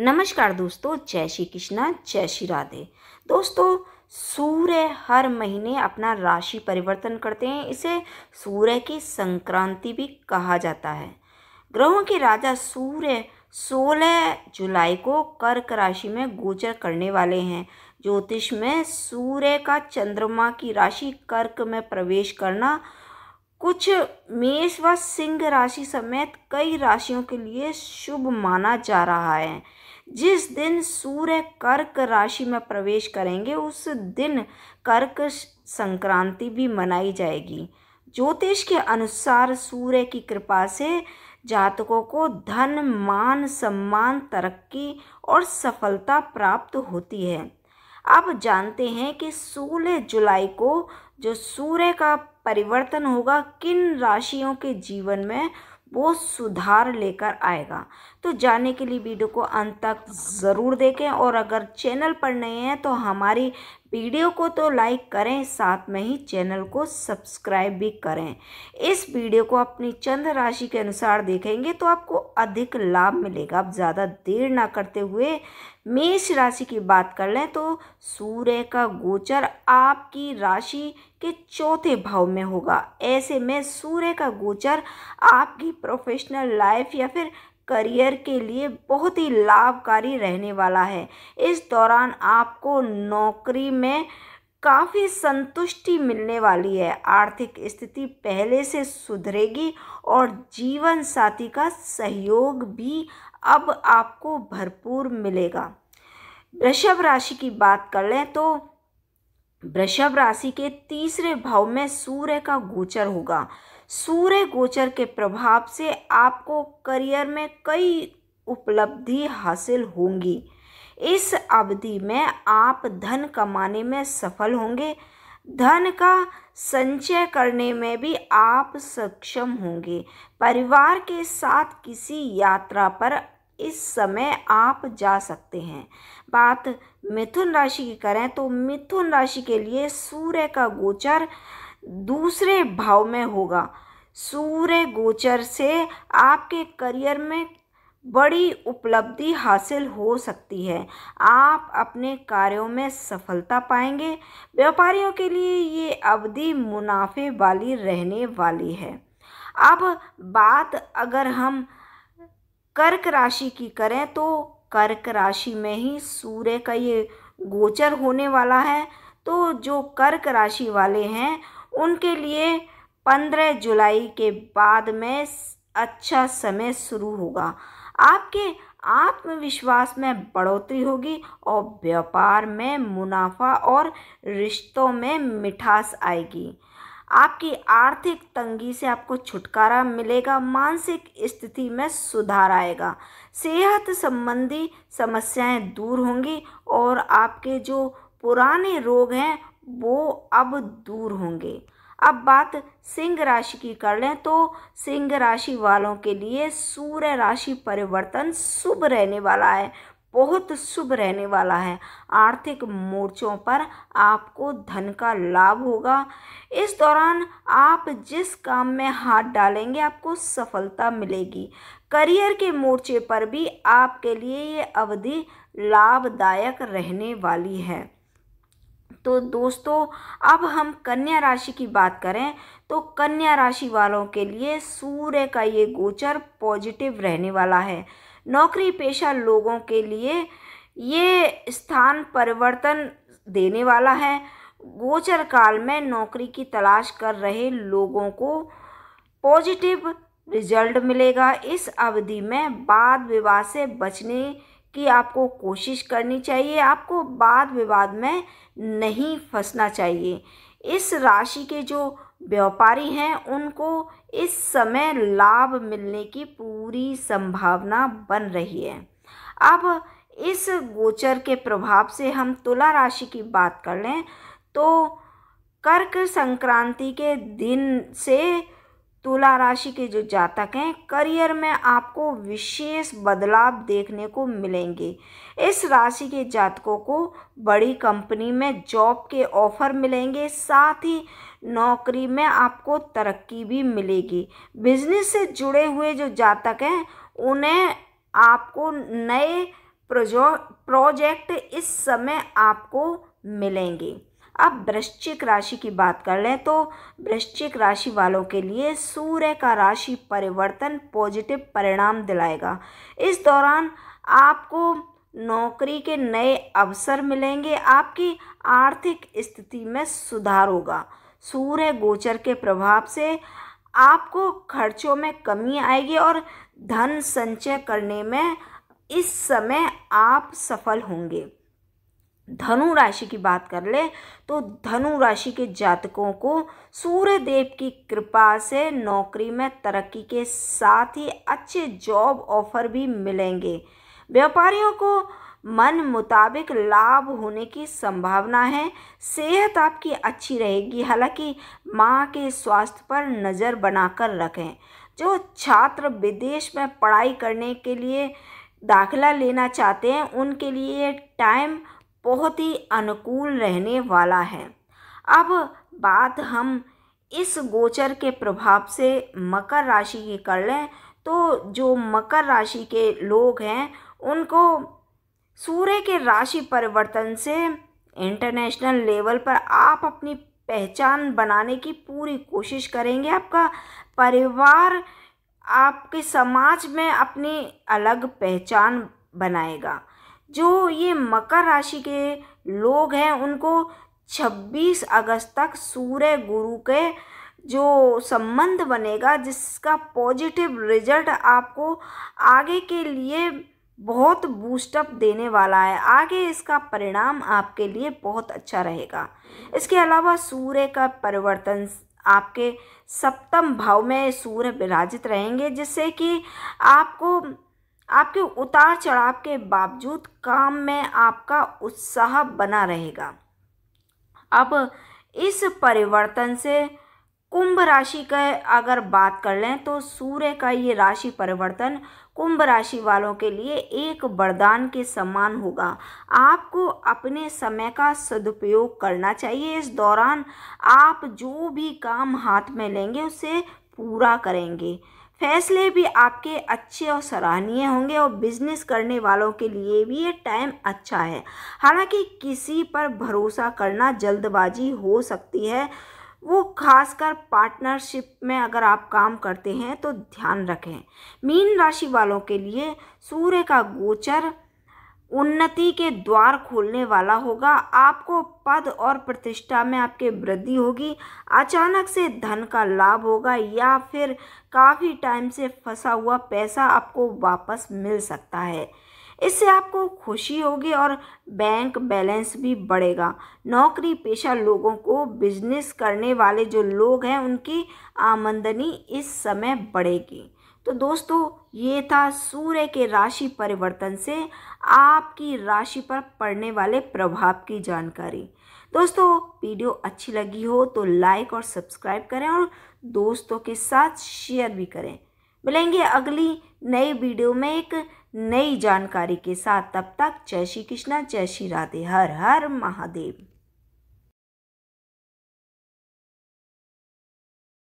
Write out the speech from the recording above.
नमस्कार दोस्तों जय श्री कृष्णा जय श्री राधे दोस्तों सूर्य हर महीने अपना राशि परिवर्तन करते हैं इसे सूर्य की संक्रांति भी कहा जाता है ग्रहों के राजा सूर्य 16 जुलाई को कर्क राशि में गोचर करने वाले हैं ज्योतिष में सूर्य का चंद्रमा की राशि कर्क में प्रवेश करना कुछ मेष व सिंह राशि समेत कई राशियों के लिए शुभ माना जा रहा है जिस दिन सूर्य कर्क राशि में प्रवेश करेंगे उस दिन कर्क संक्रांति भी मनाई जाएगी ज्योतिष के अनुसार सूर्य की कृपा से जातकों को धन मान सम्मान तरक्की और सफलता प्राप्त होती है आप जानते हैं कि 16 जुलाई को जो सूर्य का परिवर्तन होगा किन राशियों के जीवन में वो सुधार लेकर आएगा तो जाने के लिए वीडियो को अंत तक ज़रूर देखें और अगर चैनल पर नए हैं तो हमारी वीडियो को तो लाइक करें साथ में ही चैनल को सब्सक्राइब भी करें इस वीडियो को अपनी चंद्र राशि के अनुसार देखेंगे तो आपको अधिक लाभ मिलेगा आप ज़्यादा देर ना करते हुए मेष राशि की बात कर लें तो सूर्य का गोचर आपकी राशि के चौथे भाव में होगा ऐसे में सूर्य का गोचर आपकी प्रोफेशनल लाइफ या फिर करियर के लिए बहुत ही लाभकारी रहने वाला है इस दौरान आपको नौकरी में काफ़ी संतुष्टि मिलने वाली है आर्थिक स्थिति पहले से सुधरेगी और जीवन साथी का सहयोग भी अब आपको भरपूर मिलेगा वृषभ राशि की बात कर लें तो वृषभ राशि के तीसरे भाव में सूर्य का गोचर होगा सूर्य गोचर के प्रभाव से आपको करियर में कई उपलब्धि हासिल होंगी इस अवधि में आप धन कमाने में सफल होंगे धन का संचय करने में भी आप सक्षम होंगे परिवार के साथ किसी यात्रा पर इस समय आप जा सकते हैं बात मिथुन राशि की करें तो मिथुन राशि के लिए सूर्य का गोचर दूसरे भाव में होगा सूर्य गोचर से आपके करियर में बड़ी उपलब्धि हासिल हो सकती है आप अपने कार्यों में सफलता पाएंगे व्यापारियों के लिए ये अवधि मुनाफे वाली रहने वाली है अब बात अगर हम कर्क राशि की करें तो कर्क राशि में ही सूर्य का ये गोचर होने वाला है तो जो कर्क राशि वाले हैं उनके लिए पंद्रह जुलाई के बाद में अच्छा समय शुरू होगा आपके आत्मविश्वास में बढ़ोतरी होगी और व्यापार में मुनाफा और रिश्तों में मिठास आएगी आपकी आर्थिक तंगी से आपको छुटकारा मिलेगा मानसिक स्थिति में सुधार आएगा सेहत संबंधी समस्याएं दूर होंगी और आपके जो पुराने रोग हैं वो अब दूर होंगे अब बात सिंह राशि की कर लें तो सिंह राशि वालों के लिए सूर्य राशि परिवर्तन शुभ रहने वाला है बहुत शुभ रहने वाला है आर्थिक मोर्चों पर आपको धन का लाभ होगा इस दौरान आप जिस काम में हाथ डालेंगे आपको सफलता मिलेगी करियर के मोर्चे पर भी आपके लिए ये अवधि लाभदायक रहने वाली है तो दोस्तों अब हम कन्या राशि की बात करें तो कन्या राशि वालों के लिए सूर्य का ये गोचर पॉजिटिव रहने वाला है नौकरी पेशा लोगों के लिए ये स्थान परिवर्तन देने वाला है गोचर काल में नौकरी की तलाश कर रहे लोगों को पॉजिटिव रिजल्ट मिलेगा इस अवधि में वाद विवाद से बचने की आपको कोशिश करनी चाहिए आपको वाद विवाद में नहीं फंसना चाहिए इस राशि के जो व्यापारी हैं उनको इस समय लाभ मिलने की पूरी संभावना बन रही है अब इस गोचर के प्रभाव से हम तुला राशि की बात कर लें तो कर्क संक्रांति के दिन से तुला राशि के जो जातक हैं करियर में आपको विशेष बदलाव देखने को मिलेंगे इस राशि के जातकों को बड़ी कंपनी में जॉब के ऑफर मिलेंगे साथ ही नौकरी में आपको तरक्की भी मिलेगी बिजनेस से जुड़े हुए जो जातक हैं उन्हें आपको नए प्रोजेक्ट इस समय आपको मिलेंगे अब वृश्चिक राशि की बात कर लें तो वृश्चिक राशि वालों के लिए सूर्य का राशि परिवर्तन पॉजिटिव परिणाम दिलाएगा इस दौरान आपको नौकरी के नए अवसर मिलेंगे आपकी आर्थिक स्थिति में सुधार होगा सूर्य गोचर के प्रभाव से आपको खर्चों में कमी आएगी और धन संचय करने में इस समय आप सफल होंगे धनु राशि की बात कर ले तो धनु राशि के जातकों को सूर्य देव की कृपा से नौकरी में तरक्की के साथ ही अच्छे जॉब ऑफर भी मिलेंगे व्यापारियों को मन मुताबिक लाभ होने की संभावना है सेहत आपकी अच्छी रहेगी हालांकि माँ के स्वास्थ्य पर नज़र बनाकर रखें जो छात्र विदेश में पढ़ाई करने के लिए दाखिला लेना चाहते हैं उनके लिए टाइम बहुत ही अनुकूल रहने वाला है अब बात हम इस गोचर के प्रभाव से मकर राशि की कर लें तो जो मकर राशि के लोग हैं उनको सूर्य के राशि परिवर्तन से इंटरनेशनल लेवल पर आप अपनी पहचान बनाने की पूरी कोशिश करेंगे आपका परिवार आपके समाज में अपनी अलग पहचान बनाएगा जो ये मकर राशि के लोग हैं उनको 26 अगस्त तक सूर्य गुरु के जो संबंध बनेगा जिसका पॉजिटिव रिजल्ट आपको आगे के लिए बहुत बूस्टअप देने वाला है आगे इसका परिणाम आपके लिए बहुत अच्छा रहेगा इसके अलावा सूर्य का परिवर्तन आपके सप्तम भाव में सूर्य विराजित रहेंगे जिससे कि आपको आपके उतार चढ़ाव के बावजूद काम में आपका उत्साह बना रहेगा अब इस परिवर्तन से कुंभ राशि का अगर बात कर लें तो सूर्य का ये राशि परिवर्तन कुंभ राशि वालों के लिए एक वरदान के समान होगा आपको अपने समय का सदुपयोग करना चाहिए इस दौरान आप जो भी काम हाथ में लेंगे उसे पूरा करेंगे फैसले भी आपके अच्छे और सराहनीय होंगे और बिजनेस करने वालों के लिए भी ये टाइम अच्छा है हालांकि किसी पर भरोसा करना जल्दबाजी हो सकती है वो खासकर पार्टनरशिप में अगर आप काम करते हैं तो ध्यान रखें मीन राशि वालों के लिए सूर्य का गोचर उन्नति के द्वार खोलने वाला होगा आपको पद और प्रतिष्ठा में आपके वृद्धि होगी अचानक से धन का लाभ होगा या फिर काफ़ी टाइम से फंसा हुआ पैसा आपको वापस मिल सकता है इससे आपको खुशी होगी और बैंक बैलेंस भी बढ़ेगा नौकरी पेशा लोगों को बिजनेस करने वाले जो लोग हैं उनकी आमंदनी इस समय बढ़ेगी तो दोस्तों ये था सूर्य के राशि परिवर्तन से आपकी राशि पर पड़ने वाले प्रभाव की जानकारी दोस्तों वीडियो अच्छी लगी हो तो लाइक और सब्सक्राइब करें और दोस्तों के साथ शेयर भी करें मिलेंगे अगली नई वीडियो में एक नई जानकारी के साथ तब तक जय श्री कृष्णा जय श्री राधे हर हर महादेव